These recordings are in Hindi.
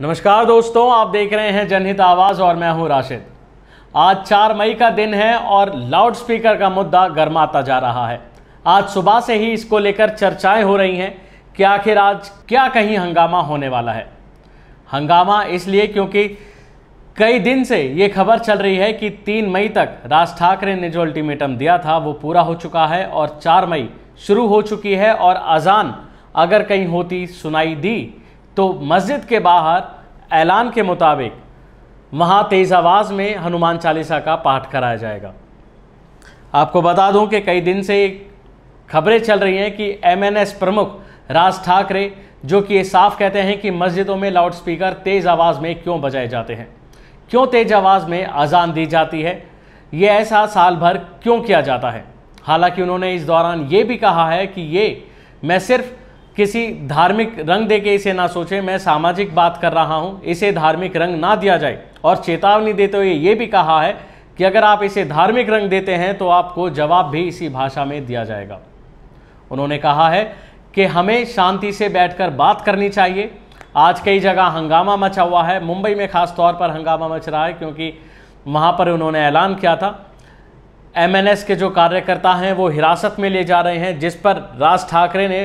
नमस्कार दोस्तों आप देख रहे हैं जनहित आवाज़ और मैं हूं राशिद आज चार मई का दिन है और लाउड स्पीकर का मुद्दा गर्माता जा रहा है आज सुबह से ही इसको लेकर चर्चाएं हो रही हैं कि आखिर आज क्या कहीं हंगामा होने वाला है हंगामा इसलिए क्योंकि कई दिन से ये खबर चल रही है कि तीन मई तक राज ठाकरे ने जो अल्टीमेटम दिया था वो पूरा हो चुका है और चार मई शुरू हो चुकी है और अजान अगर कहीं होती सुनाई दी तो मस्जिद के बाहर ऐलान के मुताबिक वहाँ तेज़ आवाज़ में हनुमान चालीसा का पाठ कराया जाएगा आपको बता दूं कि कई दिन से खबरें चल रही हैं कि एमएनएस प्रमुख राज ठाकरे जो कि ये साफ कहते हैं कि मस्जिदों में लाउडस्पीकर तेज़ आवाज़ में क्यों बजाए जाते हैं क्यों तेज़ आवाज़ में अजान दी जाती है ये ऐसा साल भर क्यों किया जाता है हालांकि उन्होंने इस दौरान ये भी कहा है कि ये मैं सिर्फ किसी धार्मिक रंग देके इसे ना सोचें मैं सामाजिक बात कर रहा हूं इसे धार्मिक रंग ना दिया जाए और चेतावनी देते हुए ये भी कहा है कि अगर आप इसे धार्मिक रंग देते हैं तो आपको जवाब भी इसी भाषा में दिया जाएगा उन्होंने कहा है कि हमें शांति से बैठकर बात करनी चाहिए आज कई जगह हंगामा मचा हुआ है मुंबई में ख़ास तौर पर हंगामा मच रहा है क्योंकि वहाँ पर उन्होंने ऐलान किया था एमएनएस के जो कार्यकर्ता हैं वो हिरासत में ले जा रहे हैं जिस पर राज ठाकरे ने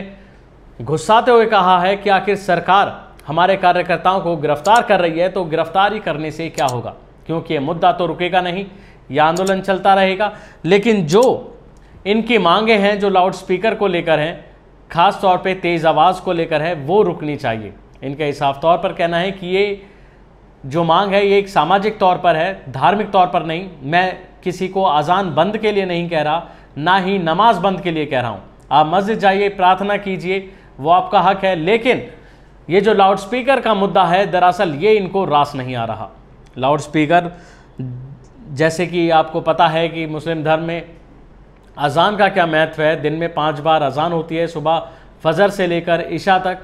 गुस्साते हुए कहा है कि आखिर सरकार हमारे कार्यकर्ताओं को गिरफ्तार कर रही है तो गिरफ्तारी करने से क्या होगा क्योंकि ये मुद्दा तो रुकेगा नहीं यह आंदोलन चलता रहेगा लेकिन जो इनकी मांगे हैं जो लाउड स्पीकर को लेकर हैं खास तौर पे तेज़ आवाज़ को लेकर है वो रुकनी चाहिए इनका साफ तौर पर कहना है कि ये जो मांग है ये एक सामाजिक तौर पर है धार्मिक तौर पर नहीं मैं किसी को आज़ान बंद के लिए नहीं कह रहा ना ही नमाज बंद के लिए कह रहा हूँ आप मस्जिद जाइए प्रार्थना कीजिए वो आपका हक है लेकिन ये जो लाउडस्पीकर का मुद्दा है दरअसल ये इनको रास नहीं आ रहा लाउडस्पीकर जैसे कि आपको पता है कि मुस्लिम धर्म में अजान का क्या महत्व है दिन में पाँच बार अजान होती है सुबह फजर से लेकर ईशा तक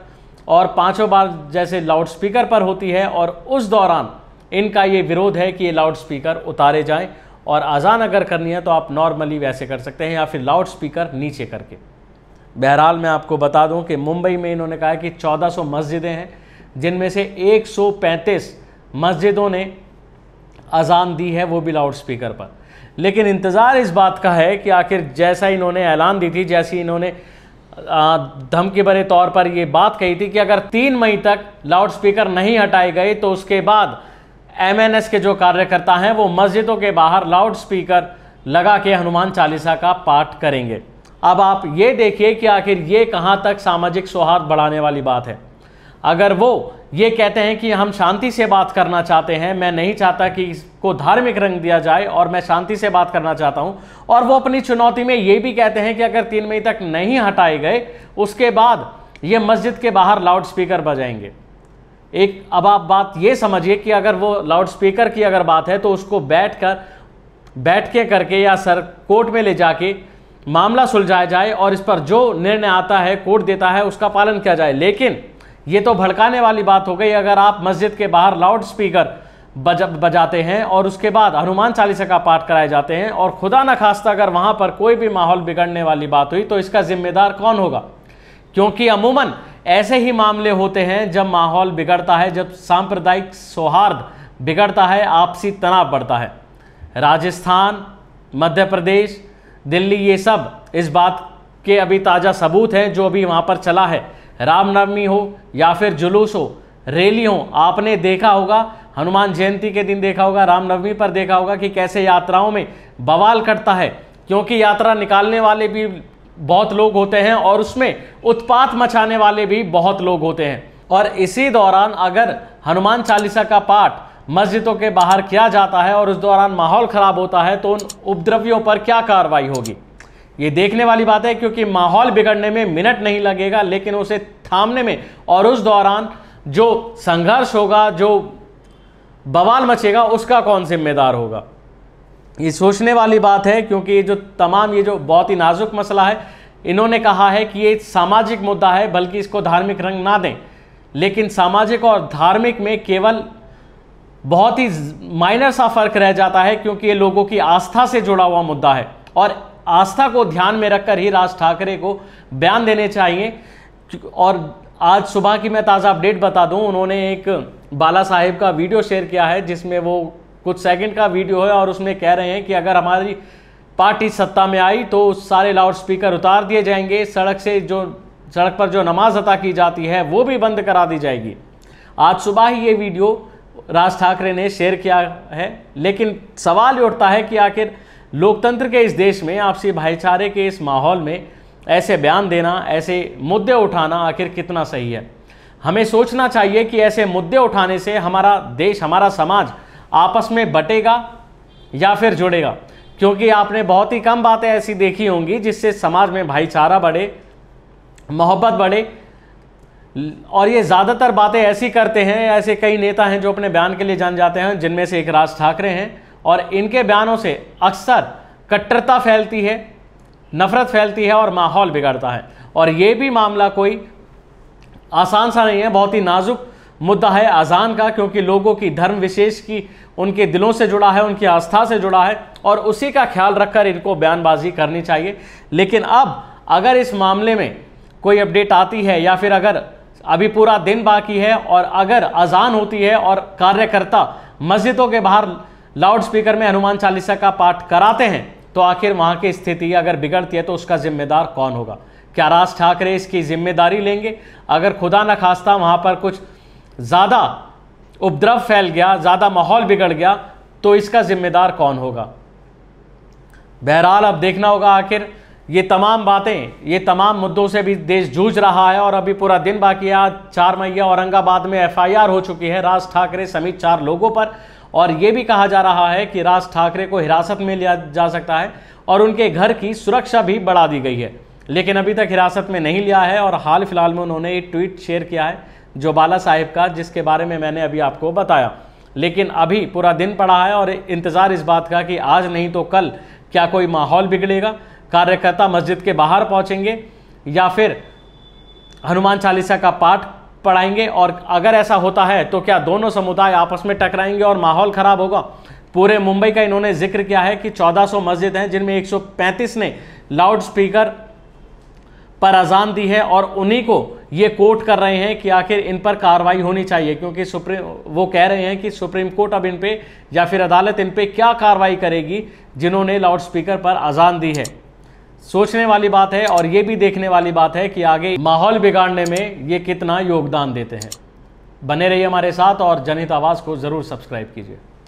और पांचों बार जैसे लाउडस्पीकर पर होती है और उस दौरान इनका ये विरोध है कि ये लाउडस्पीकर उतारे जाएं और अजान अगर करनी है तो आप नॉर्मली वैसे कर सकते हैं या फिर लाउडस्पीकर नीचे करके बहरहाल मैं आपको बता दूं कि मुंबई में इन्होंने कहा कि 1400 मस्जिदें हैं जिनमें से 135 मस्जिदों ने अजान दी है वो भी लाउड स्पीकर पर लेकिन इंतज़ार इस बात का है कि आखिर जैसा इन्होंने ऐलान दी थी जैसी इन्होंने धमकी भरे तौर पर ये बात कही थी कि अगर तीन मई तक लाउड स्पीकर नहीं हटाए गए तो उसके बाद एम के जो कार्यकर्ता हैं वो मस्जिदों के बाहर लाउड स्पीकर लगा के हनुमान चालीसा का पाठ करेंगे अब आप ये देखिए कि आखिर ये कहाँ तक सामाजिक सौहार्द बढ़ाने वाली बात है अगर वो ये कहते हैं कि हम शांति से बात करना चाहते हैं मैं नहीं चाहता कि इसको धार्मिक रंग दिया जाए और मैं शांति से बात करना चाहता हूं और वो अपनी चुनौती में ये भी कहते हैं कि अगर तीन मई तक नहीं हटाए गए उसके बाद ये मस्जिद के बाहर लाउड स्पीकर बजाएंगे एक अब आप बात ये समझिए कि अगर वो लाउड स्पीकर की अगर बात है तो उसको बैठ कर बैठ के करके या सर कोर्ट में ले जाके मामला सुलझाया जाए और इस पर जो निर्णय आता है कोर्ट देता है उसका पालन किया जाए लेकिन ये तो भड़काने वाली बात हो गई अगर आप मस्जिद के बाहर लाउड स्पीकर बज बजाते हैं और उसके बाद हनुमान चालीसा का पाठ कराए जाते हैं और खुदा न खास्ता अगर वहाँ पर कोई भी माहौल बिगड़ने वाली बात हुई तो इसका जिम्मेदार कौन होगा क्योंकि अमूमन ऐसे ही मामले होते हैं जब माहौल बिगड़ता है जब सांप्रदायिक सौहार्द बिगड़ता है आपसी तनाव बढ़ता है राजस्थान मध्य प्रदेश दिल्ली ये सब इस बात के अभी ताज़ा सबूत हैं जो अभी वहाँ पर चला है रामनवमी हो या फिर जुलूस हो रैली हो आपने देखा होगा हनुमान जयंती के दिन देखा होगा रामनवमी पर देखा होगा कि कैसे यात्राओं में बवाल कटता है क्योंकि यात्रा निकालने वाले भी बहुत लोग होते हैं और उसमें उत्पात मचाने वाले भी बहुत लोग होते हैं और इसी दौरान अगर हनुमान चालीसा का पाठ मस्जिदों के बाहर किया जाता है और उस दौरान माहौल ख़राब होता है तो उन उपद्रवियों पर क्या कार्रवाई होगी ये देखने वाली बात है क्योंकि माहौल बिगड़ने में मिनट नहीं लगेगा लेकिन उसे थामने में और उस दौरान जो संघर्ष होगा जो बवाल मचेगा उसका कौन जिम्मेदार होगा ये सोचने वाली बात है क्योंकि ये जो तमाम ये जो बहुत ही नाजुक मसला है इन्होंने कहा है कि ये सामाजिक मुद्दा है बल्कि इसको धार्मिक रंग ना दें लेकिन सामाजिक और धार्मिक में केवल बहुत ही माइनर सा फर्क रह जाता है क्योंकि ये लोगों की आस्था से जुड़ा हुआ मुद्दा है और आस्था को ध्यान में रखकर ही राज ठाकरे को बयान देने चाहिए और आज सुबह की मैं ताज़ा अपडेट बता दूं उन्होंने एक बाला साहेब का वीडियो शेयर किया है जिसमें वो कुछ सेकंड का वीडियो है और उसमें कह रहे हैं कि अगर हमारी पार्टी सत्ता में आई तो सारे लाउड स्पीकर उतार दिए जाएंगे सड़क से जो सड़क पर जो नमाज अता की जाती है वो भी बंद करा दी जाएगी आज सुबह ही ये वीडियो राज ठाकरे ने शेयर किया है लेकिन सवाल ये उठता है कि आखिर लोकतंत्र के इस देश में आपसी भाईचारे के इस माहौल में ऐसे बयान देना ऐसे मुद्दे उठाना आखिर कितना सही है हमें सोचना चाहिए कि ऐसे मुद्दे उठाने से हमारा देश हमारा समाज आपस में बटेगा या फिर जुड़ेगा क्योंकि आपने बहुत ही कम बातें ऐसी देखी होंगी जिससे समाज में भाईचारा बढ़े मोहब्बत बढ़े और ये ज़्यादातर बातें ऐसी करते हैं ऐसे कई नेता हैं जो अपने बयान के लिए जान जाते हैं जिनमें से एक राज ठाकरे हैं और इनके बयानों से अक्सर कट्टरता फैलती है नफरत फैलती है और माहौल बिगड़ता है और ये भी मामला कोई आसान सा नहीं है बहुत ही नाजुक मुद्दा है अजान का क्योंकि लोगों की धर्म विशेष की उनके दिलों से जुड़ा है उनकी आस्था से जुड़ा है और उसी का ख्याल रखकर इनको बयानबाजी करनी चाहिए लेकिन अब अगर इस मामले में कोई अपडेट आती है या फिर अगर अभी पूरा दिन बाकी है और अगर अजान होती है और कार्यकर्ता मस्जिदों के बाहर लाउड स्पीकर में हनुमान चालीसा का पाठ कराते हैं तो आखिर वहां की स्थिति अगर बिगड़ती है तो उसका जिम्मेदार कौन होगा क्या राज ठाकरे इसकी जिम्मेदारी लेंगे अगर खुदा न खास्ता वहां पर कुछ ज़्यादा उपद्रव फैल गया ज़्यादा माहौल बिगड़ गया तो इसका जिम्मेदार कौन होगा बहरहाल अब देखना होगा आखिर ये तमाम बातें ये तमाम मुद्दों से भी देश जूझ रहा है और अभी पूरा दिन बाकी है आज चार मैया औरंगाबाद में एफआईआर हो चुकी है राज ठाकरे समेत चार लोगों पर और ये भी कहा जा रहा है कि राज ठाकरे को हिरासत में लिया जा सकता है और उनके घर की सुरक्षा भी बढ़ा दी गई है लेकिन अभी तक हिरासत में नहीं लिया है और हाल फिलहाल में उन्होंने एक ट्वीट शेयर किया है जो बाला साहेब का जिसके बारे में मैंने अभी आपको बताया लेकिन अभी पूरा दिन पड़ा है और इंतज़ार इस बात का कि आज नहीं तो कल क्या कोई माहौल बिगड़ेगा कार्यकर्ता मस्जिद के बाहर पहुंचेंगे या फिर हनुमान चालीसा का पाठ पढ़ाएंगे और अगर ऐसा होता है तो क्या दोनों समुदाय आपस में टकराएंगे और माहौल ख़राब होगा पूरे मुंबई का इन्होंने जिक्र किया है कि 1400 मस्जिद हैं जिनमें 135 ने लाउड स्पीकर पर अजान दी है और उन्हीं को ये कोर्ट कर रहे हैं कि आखिर इन पर कार्रवाई होनी चाहिए क्योंकि सुप्रीम वो कह रहे हैं कि सुप्रीम कोर्ट अब इन पे या फिर अदालत इन पे क्या कार्रवाई करेगी जिन्होंने लाउड स्पीकर पर अजान दी है सोचने वाली बात है और ये भी देखने वाली बात है कि आगे माहौल बिगाड़ने में ये कितना योगदान देते हैं बने रहिए हमारे साथ और जनहित आवाज़ को ज़रूर सब्सक्राइब कीजिए